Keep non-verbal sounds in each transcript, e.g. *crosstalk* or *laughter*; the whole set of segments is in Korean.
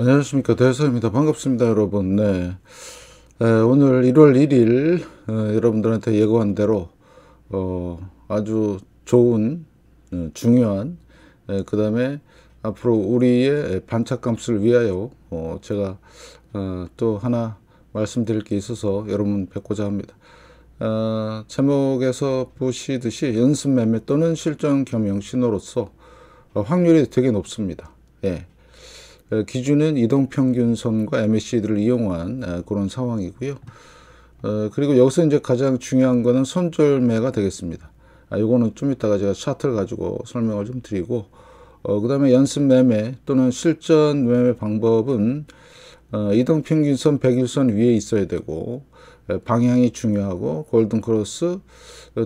안녕하십니까 대서입니다 반갑습니다 여러분 네 에, 오늘 1월 1일 에, 어, 여러분들한테 예고한 대로 어, 아주 좋은 어, 에, 중요한 그 다음에 앞으로 우리의 반짝 감수를 위하여 어, 제가 어, 또 하나 말씀드릴 게 있어서 여러분 뵙고자 합니다 어, 제목에서 보시듯이 연습 매매 또는 실전 경영 신호로서 어, 확률이 되게 높습니다 예. 어, 기준은 이동평균선과 MACD를 이용한 어, 그런 상황이고요. 어, 그리고 여기서 이제 가장 중요한 거는 선절매가 되겠습니다. 이거는 아, 좀 이따가 제가 차트를 가지고 설명을 좀 드리고 그 다음에 연습 매매 또는 실전 매매 방법은 이동평균선 100일선 위에 있어야 되고 방향이 중요하고 골든크로스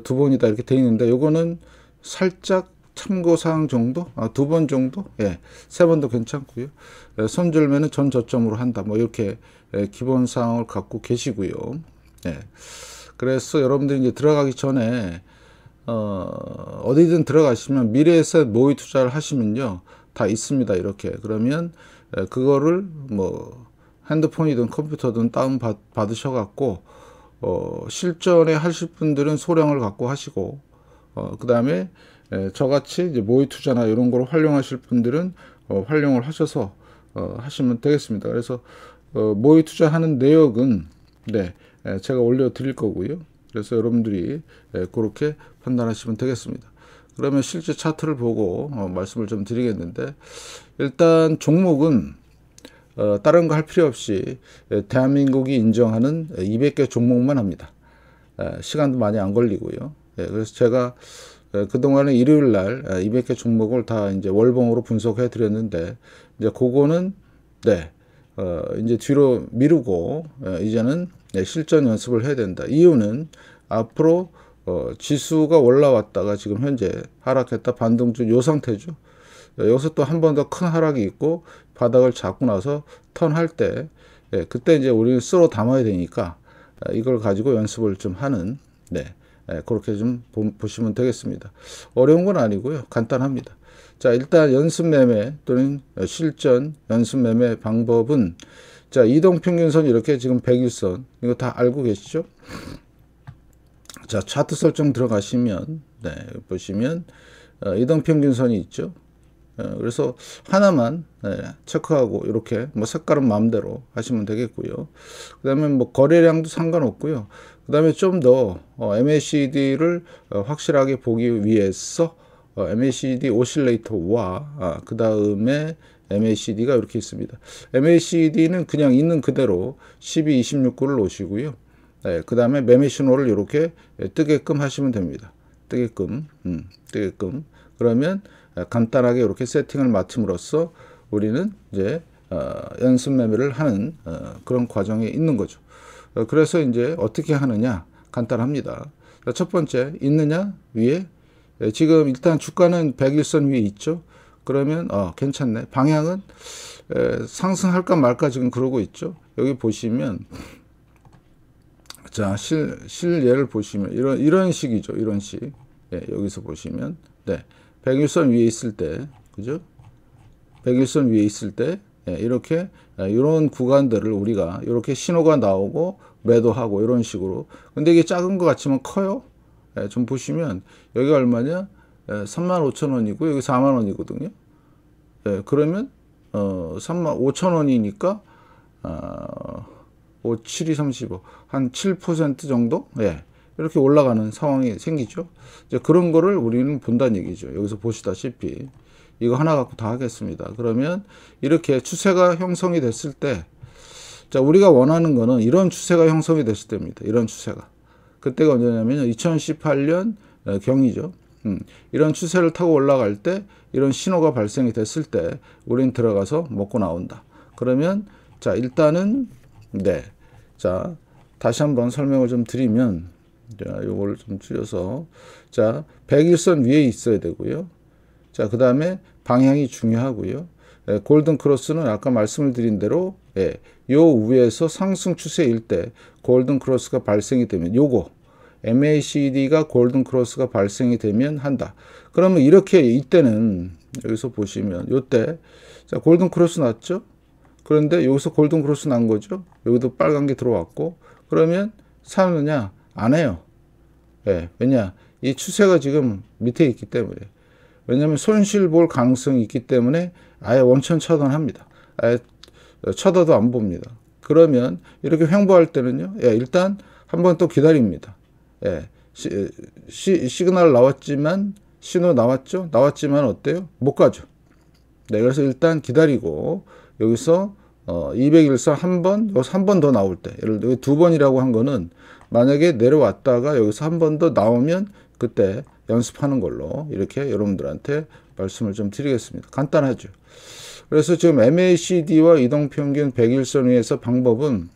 두 번이다 이렇게 돼 있는데 이거는 살짝 참고사항 정도? 아, 두번 정도? 예, 세 번도 괜찮고요. 예, 손절매는 전 저점으로 한다. 뭐 이렇게 예, 기본 사항을 갖고 계시고요. 예. 그래서 여러분들이 이제 들어가기 전에 어, 어디든 들어가시면 미래에서 모의 투자를 하시면요. 다 있습니다. 이렇게. 그러면 예, 그거를 뭐 핸드폰이든 컴퓨터든 다운 받, 으셔 갖고 어, 실전에 하실 분들은 소량을 갖고 하시고 어, 그다음에 에, 예, 저같이 이제 모의 투자나 이런 걸 활용하실 분들은 어, 활용을 하셔서 어, 하시면 되겠습니다. 그래서 어, 모의 투자하는 내역은 네 에, 예, 제가 올려 드릴 거고요. 그래서 여러분들이 에, 예, 그렇게 판단하시면 되겠습니다. 그러면 실제 차트를 보고 어, 말씀을 좀 드리겠는데 일단 종목은 어, 다른 거 할 필요 없이 에, 대한민국이 인정하는 200개 종목만 합니다. 에, 시간도 많이 안 걸리고요. 예, 그래서 제가 어, 그동안에 일요일 날 200개 어, 종목을 다 이제 월봉으로 분석해 드렸는데 이제 그거는 네. 어, 이제 뒤로 미루고 어, 이제는 네, 실전 연습을 해야 된다. 이유는 앞으로 어, 지수가 올라왔다가 지금 현재 하락했다 반등 중요 상태죠. 어, 여기서 또 한 번 더 큰 하락이 있고 바닥을 잡고 나서 턴할 때 예, 그때 이제 우리는 쓸어 담아야 되니까 이걸 가지고 연습을 좀 하는 네. 예, 그렇게 좀 보, 보시면 되겠습니다. 어려운 건 아니고요. 간단합니다. 자, 일단 연습매매 또는 실전 연습매매 방법은 자, 이동평균선 이렇게 지금 100일선 이거 다 알고 계시죠? 자, 차트 설정 들어가시면 네, 보시면 어, 이동평균선이 있죠. 예, 그래서 하나만 예, 체크하고 이렇게 뭐 색깔은 마음대로 하시면 되겠고요. 그 다음에 뭐 거래량도 상관없고요. 그 다음에 좀더 어, MACD를 어, 확실하게 보기 위해서 어, MACD 오실레이터와 아, 그 다음에 MACD가 이렇게 있습니다. MACD는 그냥 있는 그대로 12, 26구를 놓으시고요. 예, 그 다음에 매매 신호를 이렇게 뜨게끔 하시면 됩니다. 뜨게끔, 음, 뜨게끔. 그러면 어, 간단하게 이렇게 세팅을 맡음으로써 우리는 이제 어, 연습 매매를 하는 어, 그런 과정에 있는 거죠. 어, 그래서 이제 어떻게 하느냐 간단합니다. 첫 번째 있느냐 위에 예, 지금 일단 주가는 101선 위에 있죠. 그러면 어, 괜찮네. 방향은 에, 상승할까 말까 지금 그러고 있죠. 여기 보시면 자, 실, 실례를 보시면 이런 이런 식이죠. 이런 식. 예, 여기서 보시면 네. 백일선 위에 있을 때 그죠? 백일선 위에 있을 때 예, 이렇게 이런 아, 구간들을 우리가 이렇게 신호가 나오고 매도하고 이런 식으로 근데 이게 작은 것 같지만 커요 예, 좀 보시면 여기가 얼마냐 예, 35,000원이고 여기 4만원이거든요 예, 그러면 어, 35,000원이니까 어, 5, 7, 2, 35한 7% 정도 예. 이렇게 올라가는 상황이 생기죠. 이제 그런 거를 우리는 본다는 얘기죠. 여기서 보시다시피 이거 하나 갖고 다 하겠습니다. 그러면 이렇게 추세가 형성이 됐을 때 자, 우리가 원하는 거는 이런 추세가 형성이 됐을 때입니다. 이런 추세가. 그때가 언제냐면 2018년 어, 경이죠. 음, 이런 추세를 타고 올라갈 때 이런 신호가 발생이 됐을 때 우린 들어가서 먹고 나온다. 그러면 자, 일단은 네. 자, 다시 한번 설명을 좀 드리면 자, 요거좀 줄여서 자, 101선 위에 있어야 되고요. 자, 그 다음에 방향이 중요하고요. 예, 골든 크로스는 아까 말씀을 드린 대로 예, 요 위에서 상승 추세일 때 골든 크로스가 발생이 되면 요거 MACD가 골든 크로스가 발생이 되면 한다. 그러면 이렇게 이때는 여기서 보시면 요때 자, 골든 크로스 났죠? 그런데 여기서 골든 크로스 난 거죠? 여기도 빨간 게 들어왔고 그러면 사느냐? 안 해요. 예, 왜냐 이 추세가 지금 밑에 있기 때문에 왜냐면 손실 볼 가능성이 있기 때문에 아예 원천 차단합니다. 아예 쳐다도 안 봅니다. 그러면 이렇게 횡보할 때는요. 예, 일단 한번 또 기다립니다. 예, 시, 시, 시그널 나왔지만 신호 나왔죠? 나왔지만 어때요? 못 가죠. 네, 그래서 일단 기다리고 여기서 어, 201선 한 번, 여기서 한 번 더 나올 때 예를 들어 두 번이라고 한 거는 만약에 내려왔다가 여기서 한 번 더 나오면 그때 연습하는 걸로 이렇게 여러분들한테 말씀을 좀 드리겠습니다. 간단하죠. 그래서 지금 MACD와 이동평균 100일선 위에서 방법은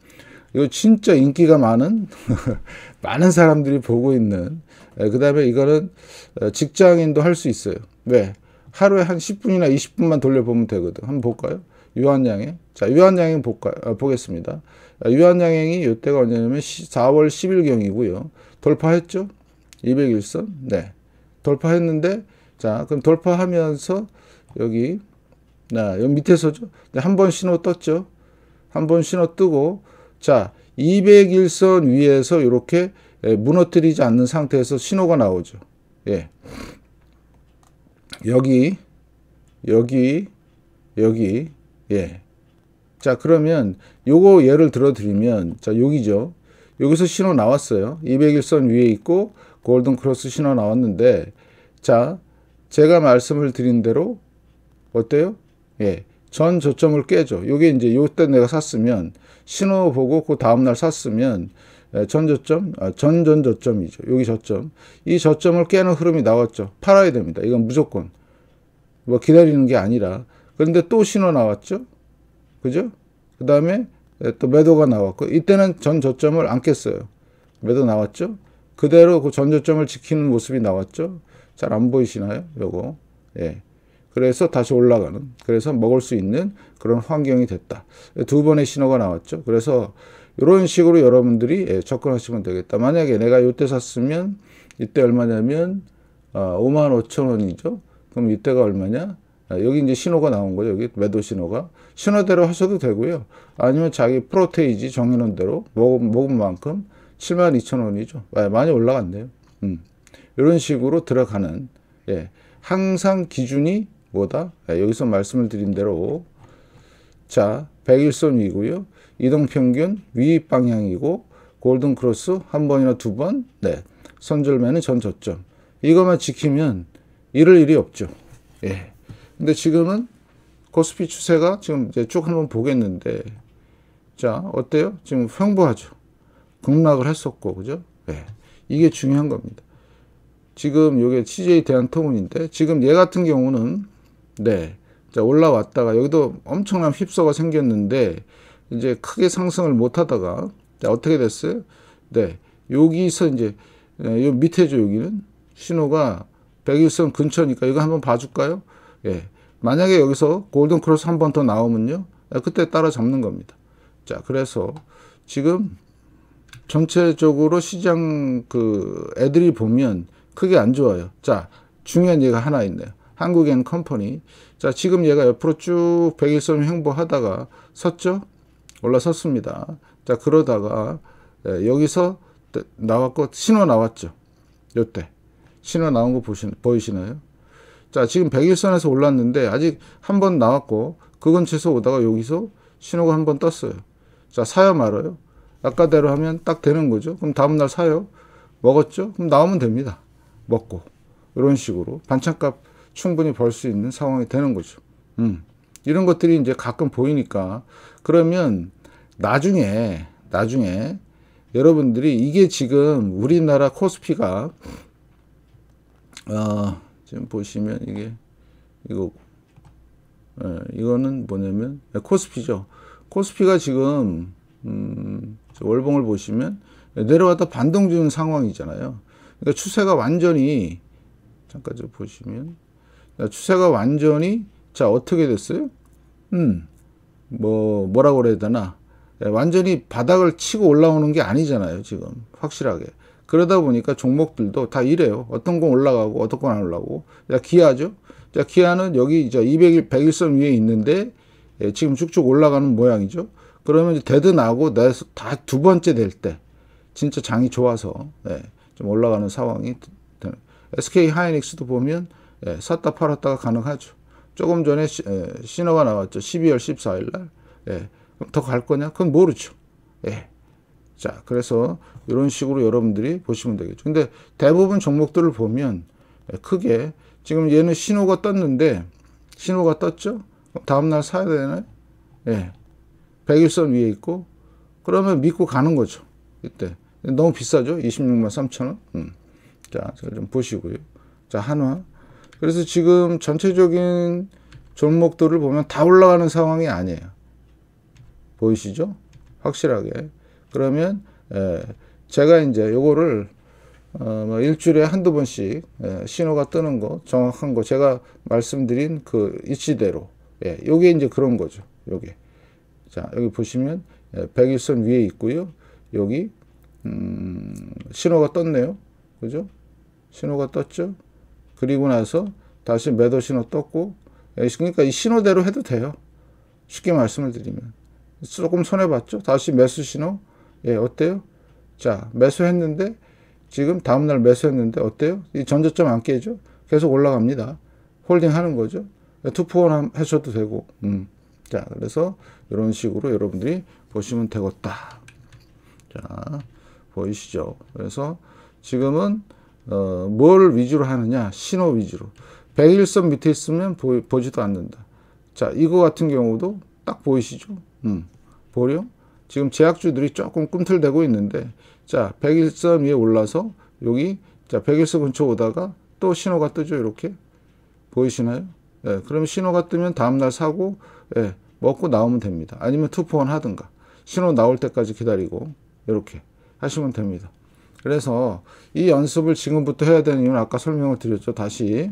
이거 진짜 인기가 많은 *laughs* 많은 사람들이 보고 있는 예, 그 다음에 이거는 어, 직장인도 할 수 있어요. 왜? 하루에 한 10분이나 20분만 돌려보면 되거든. 한번 볼까요? 유한양행. 자, 유한양행 볼까 아, 어, 보겠습니다. 아, 유한양행이 이때가 언제냐면 4월 10일경이고요. 돌파했죠? 201선? 네. 돌파했는데, 자, 그럼 돌파하면서 여기, 나, 여기 밑에서죠? 네, 한번 신호 떴죠? 한 번 신호 뜨고, 자, 201선 위에서 이렇게 예, 무너뜨리지 않는 상태에서 신호가 나오죠. 예. 여기, 여기, 여기, 예. 자 그러면 요거 예를 들어 드리면 자 여기죠 여기서 신호 나왔어요 201선 위에 있고 골든 크로스 신호 나왔는데 자 제가 말씀을 드린 대로 어때요 예전 저점을 깨죠 요게 이제 요때 내가 샀으면 신호 보고 그 다음날 샀으면 예, 전 저점 아, 전전 저점이죠 여기 저점 이 저점을 깨는 흐름이 나왔죠 팔아야 됩니다 이건 무조건 뭐 기다리는 게 아니라 그런데 또 신호 나왔죠 그죠? 그 다음에 또 매도가 나왔고 이때는 전 저점을 안 깼어요. 매도 나왔죠? 그대로 그전 저점을 지키는 모습이 나왔죠? 잘 안 보이시나요? 요거. 예. 그래서 다시 올라가는 그래서 먹을 수 있는 그런 환경이 됐다. 두 번의 신호가 나왔죠. 그래서 이런 식으로 여러분들이 예, 접근하시면 되겠다. 만약에 내가 이때 샀으면 이때 얼마냐면 5만 아, 5천 원이죠. 그럼 이때가 얼마냐? 아, 여기 이제 신호가 나온 거죠. 여기 매도 신호가. 신호대로 하셔도 되고요. 아니면 자기 프로테이지 정해놓 대로 먹은, 먹은 만큼 72,000원이죠. 많이 올라갔네요. 음. 이런 식으로 들어가는, 예. 항상 기준이 뭐다? 예. 여기서 말씀을 드린 대로. 자, 101선 위고요. 이동평균 위 방향이고, 골든크로스 한 번이나 두 번, 네. 선절매는 전 저점. 이것만 지키면 잃을 일이 없죠. 예. 근데 지금은 코스피 추세가 지금 이제 쭉 한번 보겠는데 자 어때요? 지금 횡보하죠. 급락을 했었고 그죠? 네. 이게 중요한 겁니다. 지금 요게 CJ 대한통운인데 지금 얘 같은 경우는 네. 자 올라왔다가 여기도 엄청난 휩서가 생겼는데 이제 크게 상승을 못 하다가 자 어떻게 됐어요? 네. 여기서 이제 예, 요 밑에죠 여기는 신호가 101선 근처니까 이거 한번 봐줄까요? 예. 만약에 여기서 골든 크로스 한 번 더 나오면요. 예, 그때 따라잡는 겁니다. 자, 그래서 지금 전체적으로 시장 그 애들이 보면 크게 안 좋아요. 자, 중요한 얘가 하나 있네요. 한국엔 컴퍼니. 자, 지금 얘가 옆으로 쭉 101선 횡보하다가 섰죠? 올라섰습니다. 자, 그러다가 예, 여기서 나왔고 신호 나왔죠. 요때 신호 나온 거 보시, 보이시나요? 자 지금 1 0 1선에서 올랐는데 아직 한 번 나왔고 그건 최소 오다가 여기서 신호가 한 번 떴어요 자 사요 말아요 아까대로 하면 딱 되는 거죠 그럼 다음날 사요 먹었죠 그럼 나오면 됩니다 먹고 이런 식으로 반찬값 충분히 벌 수 있는 상황이 되는 거죠 음 이런 것들이 이제 가끔 보이니까 그러면 나중에 나중에 여러분들이 이게 지금 우리나라 코스피가 어 지금 보시면 이게 이거 예, 이거는 뭐냐면 예, 코스피죠. 코스피가 지금 음, 월봉을 보시면 내려왔다 반등 중인 상황이잖아요. 그러니까 추세가 완전히 잠깐 좀 보시면 추세가 완전히 자 어떻게 됐어요? 음, 뭐 뭐라고 그야 되나? 예, 완전히 바닥을 치고 올라오는 게 아니잖아요. 지금 확실하게. 그러다 보니까 종목들도 다 이래요. 어떤 건 올라가고 어떤 건 안 올라가고. 자, 기아죠. 자, 기아는 여기 이제 200일 1 0 0일선 위에 있는데 예, 지금 쭉쭉 올라가는 모양이죠. 그러면 이제 데드 나고 다 두 번째 될 때 진짜 장이 좋아서 예, 좀 올라가는 상황이 되는. SK 하이닉스도 보면 예, 샀다 팔았다가 가능하죠. 조금 전에 시, 예, 신호가 나왔죠. 12월 14일 날. 예, 그럼 더갈 거냐? 그건 모르죠. 예. 자, 그래서 이런 식으로 여러분들이 보시면 되겠죠. 근데 대부분 종목들을 보면 예, 크게 지금 얘는 신호가 떴는데 신호가 떴죠? 다음날 사야 되나요? 예. 100일선 위에 있고 그러면 믿고 가는 거죠. 이때. 너무 비싸죠? 26만 3천원. 음. 자, 좀 보시고요. 자, 한화. 그래서 지금 전체적인 종목들을 보면 다 올라가는 상황이 아니에요. 보이시죠? 확실하게. 그러면 예, 제가 이제 요거를 어, 뭐 일주일에 한두 번씩 예, 신호가 뜨는 거 정확한 거 제가 말씀드린 그 위치대로 예, 요게 이제 그런 거죠. 요게 자 여기 보시면 예, 101선 위에 있고요. 여기 음, 신호가 떴네요. 그죠? 신호가 떴죠? 그리고 나서 다시 매도 신호 떴고 예, 그러니까 이 신호대로 해도 돼요. 쉽게 말씀을 드리면 조금 손해봤죠? 다시 매수 신호 예, 어때요? 자, 매수했는데 지금 다음날 매수했는데 어때요? 이 전저점 안 깨죠? 계속 올라갑니다. 홀딩 하는 거죠. 예, 투포원 하셔도 되고, 음. 자, 그래서 이런 식으로 여러분들이 보시면 되겠다. 자, 보이시죠? 그래서 지금은 어, 뭘 위주로 하느냐? 신호 위주로. 101선 밑에 있으면 보, 보지도 않는다. 자, 이거 같은 경우도 딱 보이시죠? 음, 보령? 지금 제약주들이 조금 꿈틀대고 있는데 자 101선 위에 올라서 여기 자 101선 근처 오다가 또 신호가 뜨죠 이렇게 보이시나요? 예, 그럼 신호가 뜨면 다음날 사고 예, 먹고 나오면 됩니다. 아니면 투포원 하든가 신호 나올 때까지 기다리고 이렇게 하시면 됩니다. 그래서 이 연습을 지금부터 해야 되는 이유는 아까 설명을 드렸죠. 다시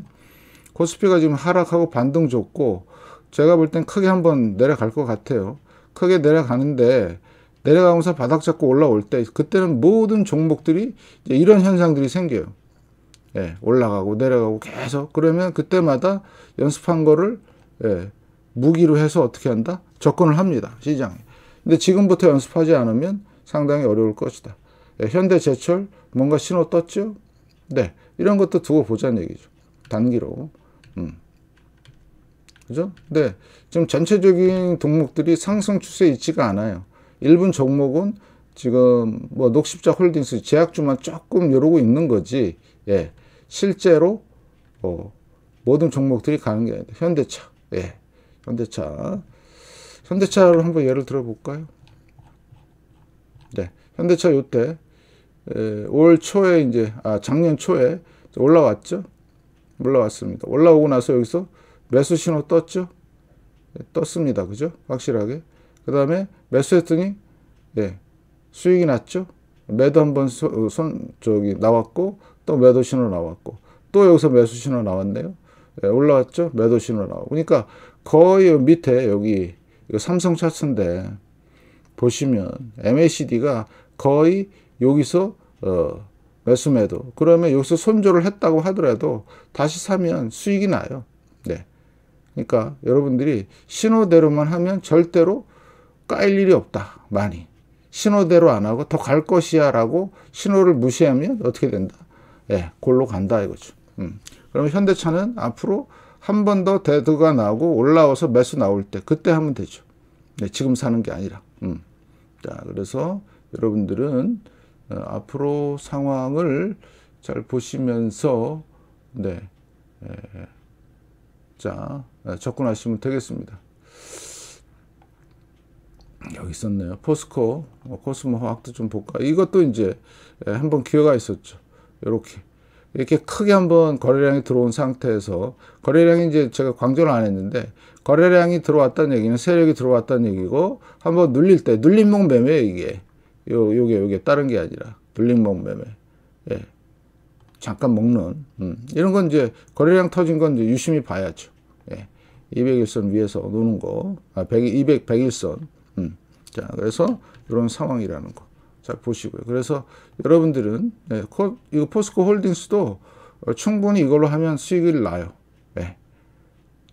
코스피가 지금 하락하고 반등 줬고 제가 볼 땐 크게 한번 내려갈 것 같아요. 크게 내려가는데 내려가면서 바닥 잡고 올라올 때 그때는 모든 종목들이 이런 현상들이 생겨요. 예, 올라가고 내려가고 계속 그러면 그때마다 연습한 거를 예, 무기로 해서 어떻게 한다? 접근을 합니다. 시장에. 근데 지금부터 연습하지 않으면 상당히 어려울 것이다. 예, 현대제철 뭔가 신호 떴죠? 네. 이런 것도 두고 보자는 얘기죠. 단기로. 음. 그죠? 근데 네. 지금 전체적인 종목들이 상승 추세에 있지가 않아요. 일부 종목은 지금 뭐 녹십자 홀딩스 제약주만 조금 이러고 있는 거지. 예. 실제로 어, 모든 종목들이 가는 게 아니라 현대차. 예. 현대차. 현대차를 한번 예를 들어 볼까요? 네. 현대차 요때 올 초에 이제 아 작년 초에 올라왔죠. 올라왔습니다. 올라오고 나서 여기서 매수 신호 떴죠? 예, 떴습니다. 그죠? 확실하게. 그 다음에 매수했더니 예, 수익이 났죠? 매도 한번 어, 손 저기 나왔고 또 매도 신호 나왔고 또 여기서 매수 신호 나왔네요. 예, 올라왔죠? 매도 신호 나오고. 그러니까 거의 밑에 여기 삼성 차트인데 보시면 MACD가 거의 여기서 어, 매수 매도 그러면 여기서 손절을 했다고 하더라도 다시 사면 수익이 나요. 네. 그러니까 여러분들이 신호대로만 하면 절대로 까일 일이 없다. 많이. 신호대로 안 하고 더 갈 것이야 라고 신호를 무시하면 어떻게 된다? 예, 골로 간다 이거죠. 음. 그러면 현대차는 앞으로 한 번더 대두가 나고 올라와서 매수 나올 때 그때 하면 되죠. 네, 지금 사는 게 아니라. 음. 자, 그래서 여러분들은 어, 앞으로 상황을 잘 보시면서 네. 에, 자, 예, 접근하시면 되겠습니다. 여기 있었네요. 포스코, 뭐 코스모 화학도 좀 볼까. 이것도 이제 예, 한번 기회가 있었죠. 이렇게 이렇게 크게 한번 거래량이 들어온 상태에서 거래량이 이제 제가 강조를 안 했는데 거래량이 들어왔다는 얘기는 세력이 들어왔다는 얘기고 한번 눌릴 때 눌림목 매매 이게 요 요게 요게 다른 게 아니라 눌림목 매매 예 잠깐 먹는 음. 이런 건 이제 거래량 터진 건 이제 유심히 봐야죠 예 201선 위에서 노는 거. 아, 200, 101선. 음. 자, 그래서 이런 상황이라는 거. 자, 보시고요. 그래서 여러분들은, 예, 코, 이거 포스코 홀딩스도 충분히 이걸로 하면 수익을 나요. 예.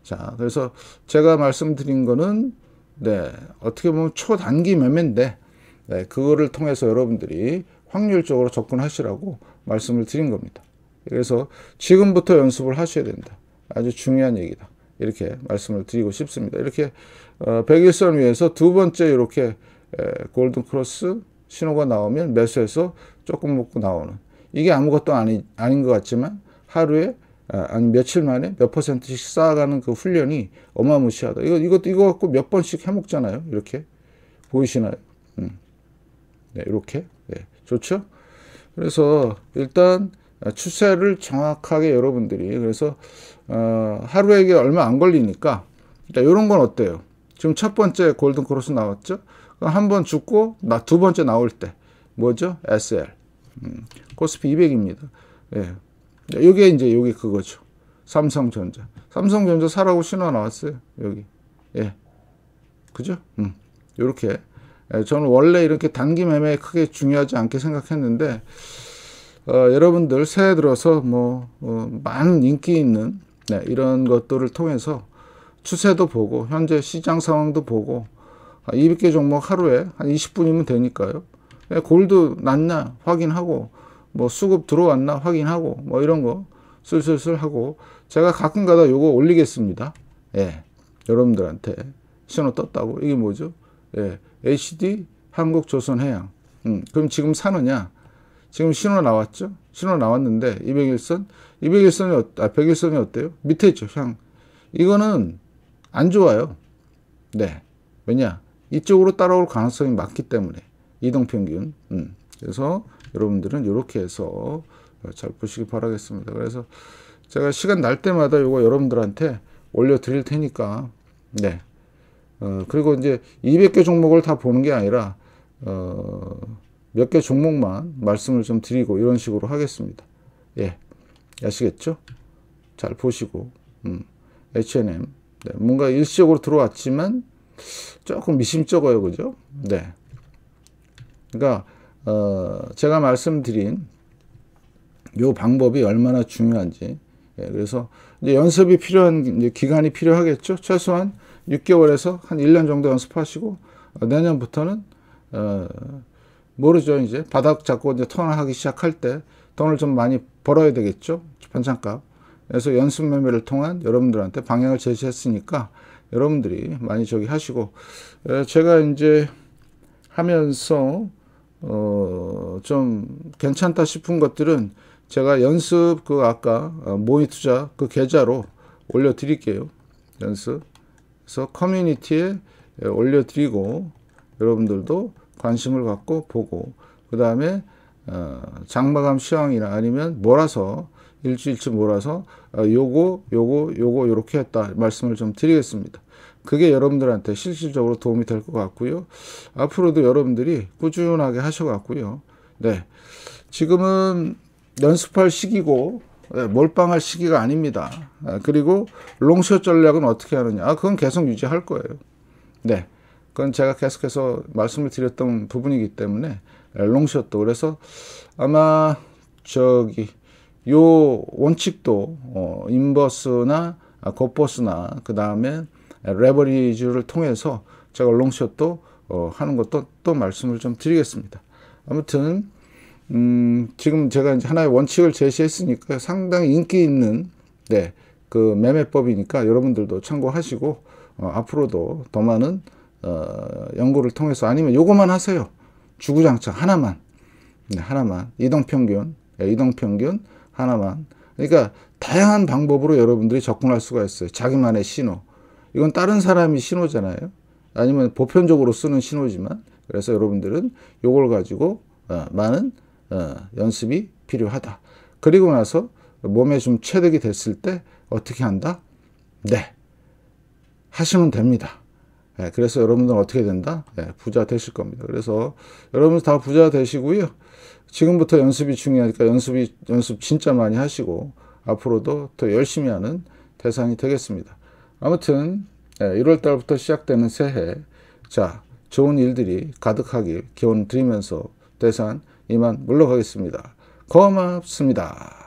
자, 그래서 제가 말씀드린 거는, 네, 어떻게 보면 초단기 매매인데, 네, 그거를 통해서 여러분들이 확률적으로 접근하시라고 말씀을 드린 겁니다. 그래서 지금부터 연습을 하셔야 된다. 아주 중요한 얘기다. 이렇게 말씀을 드리고 싶습니다. 이렇게 1 어, 0 1선 위해서 두 번째 이렇게 골든 크로스 신호가 나오면 매수해서 조금 먹고 나오는 이게 아무것도 아니, 아닌 것 같지만 하루에 아, 아니 며칠 만에 몇 퍼센트씩 쌓아가는 그 훈련이 어마무시하다. 이거 이것도 이거 갖고 몇 번씩 해먹잖아요. 이렇게 보이시나요? 음. 네, 이렇게 네, 좋죠. 그래서 일단 추세를 정확하게 여러분들이 그래서 어, 하루에 게 얼마 안 걸리니까 일단 이런 건 어때요? 지금 첫 번째 골든 크로스 나왔죠? 한 번 죽고 나 두 번째 나올 때 뭐죠? SL 음, 코스피 200입니다. 예. 이게 이제 여기 그거죠. 삼성전자. 삼성전자 사라고 신호 나왔어요. 여기. 예. 그죠? 음. 요렇게. 예, 저는 원래 이렇게 단기 매매 크게 중요하지 않게 생각했는데 어, 여러분들 새해 들어서 뭐 어, 많은 인기 있는 네, 이런 것들을 통해서 추세도 보고 현재 시장 상황도 보고 200개 아, 종목 하루에 한 20분이면 되니까요. 네, 골드 났나 확인하고 뭐 수급 들어왔나 확인하고 뭐 이런 거 슬슬슬 하고 제가 가끔가다 요거 올리겠습니다. 예. 여러분들한테 신호 떴다고 이게 뭐죠? 예. HD 한국조선해양. 음, 그럼 지금 사느냐? 지금 신호 나왔죠? 신호 나왔는데 201선 201선이 아 101선이 어때요? 밑에 있죠 향 이거는 안 좋아요 네 왜냐 이쪽으로 따라올 가능성이 많기 때문에 이동평균 음. 그래서 여러분들은 이렇게 해서 잘 보시기 바라겠습니다 그래서 제가 시간 날 때마다 이거 여러분들한테 올려 드릴 테니까 네 어, 그리고 이제 200개 종목을 다 보는 게 아니라 어, 몇개 종목만 말씀을 좀 드리고 이런 식으로 하겠습니다. 예, 아시겠죠? 잘 보시고 음, H&M 네, 뭔가 일시적으로 들어왔지만 조금 미심쩍어요, 그죠? 네. 그러니까 어, 제가 말씀드린 요 방법이 얼마나 중요한지 예, 그래서 이제 연습이 필요한 기간이 필요하겠죠. 최소한 6개월에서 한 1년 정도 연습하시고 어, 내년부터는 어, 모르죠 이제 바닥 잡고 이제 턴하기 시작할 때 돈을 좀 많이 벌어야 되겠죠 반찬값 그래서 연습 매매를 통한 여러분들한테 방향을 제시했으니까 여러분들이 많이 저기 하시고 제가 이제 하면서 어좀 괜찮다 싶은 것들은 제가 연습 그 아까 어, 모의 투자 그 계좌로 올려 드릴게요 연습 그래서 커뮤니티에 올려 드리고 여러분들도 관심을 갖고 보고 그 다음에 어, 장마감 시황이나 아니면 몰아서 일주일치 몰아서 어, 요거 요거 요거 요렇게 했다 말씀을 좀 드리겠습니다. 그게 여러분들한테 실질적으로 도움이 될 것 같고요. 앞으로도 여러분들이 꾸준하게 하셔갖고요. 네, 지금은 연습할 시기고 네, 몰빵할 시기가 아닙니다. 아, 그리고 롱숏 전략은 어떻게 하느냐? 아, 그건 계속 유지할 거예요. 네. 그건 제가 계속해서 말씀을 드렸던 부분이기 때문에 롱숏도 그래서 아마 저기 요 원칙도 어, 인버스나 아, 겉버스나 그 다음에 레버리지를 통해서 제가 롱숏도 어, 하는 것도 또 말씀을 좀 드리겠습니다. 아무튼 음, 지금 제가 이제 하나의 원칙을 제시했으니까 상당히 인기 있는 네, 그 매매법이니까 여러분들도 참고하시고 어, 앞으로도 더 많은 어, 연구를 통해서 아니면 요것만 하세요. 주구장창 하나만. 네, 하나만. 이동평균. 네, 이동평균 하나만. 그러니까 다양한 방법으로 여러분들이 접근할 수가 있어요. 자기만의 신호. 이건 다른 사람이 신호잖아요. 아니면 보편적으로 쓰는 신호지만 그래서 여러분들은 요걸 가지고 어, 많은 어, 연습이 필요하다. 그리고 나서 몸에 좀 체득이 됐을 때 어떻게 한다? 네. 하시면 됩니다. 예, 그래서 여러분들은 어떻게 된다? 예, 부자 되실 겁니다. 그래서 여러분 다 부자 되시고요. 지금부터 연습이 중요하니까 연습이, 연습 진짜 많이 하시고, 앞으로도 더 열심히 하는 대상이 되겠습니다. 아무튼, 예, 1월 달부터 시작되는 새해, 자, 좋은 일들이 가득하길 기원 드리면서 대상 이만 물러가겠습니다. 고맙습니다.